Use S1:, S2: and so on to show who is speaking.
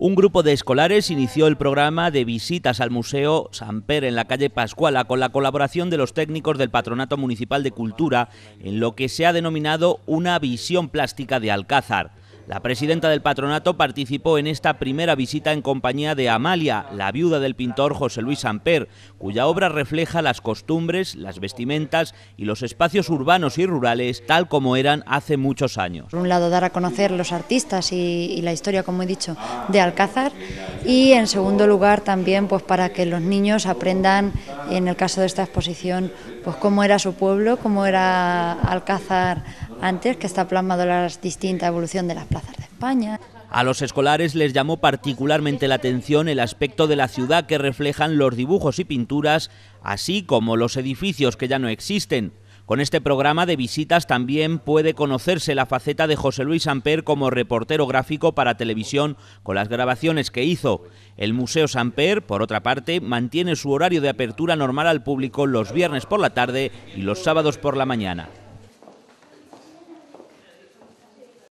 S1: Un grupo de escolares inició el programa de visitas al Museo Sanper en la calle Pascuala con la colaboración de los técnicos del Patronato Municipal de Cultura en lo que se ha denominado una visión plástica de Alcázar. La presidenta del patronato participó en esta primera visita en compañía de Amalia, la viuda del pintor José Luis Amper, cuya obra refleja las costumbres, las vestimentas y los espacios urbanos y rurales tal como eran hace muchos años.
S2: Por un lado, dar a conocer los artistas y, la historia, como he dicho, de Alcázar y en segundo lugar también pues para que los niños aprendan, en el caso de esta exposición, pues cómo era su pueblo, cómo era Alcázar antes, que está plasmado la distinta evolución de las plazas de España.
S1: A los escolares les llamó particularmente la atención el aspecto de la ciudad que reflejan los dibujos y pinturas, así como los edificios que ya no existen. Con este programa de visitas también puede conocerse la faceta de José Luis Samper como reportero gráfico para televisión con las grabaciones que hizo. El Museo Samper, por otra parte, mantiene su horario de apertura normal al público los viernes por la tarde y los sábados por la mañana.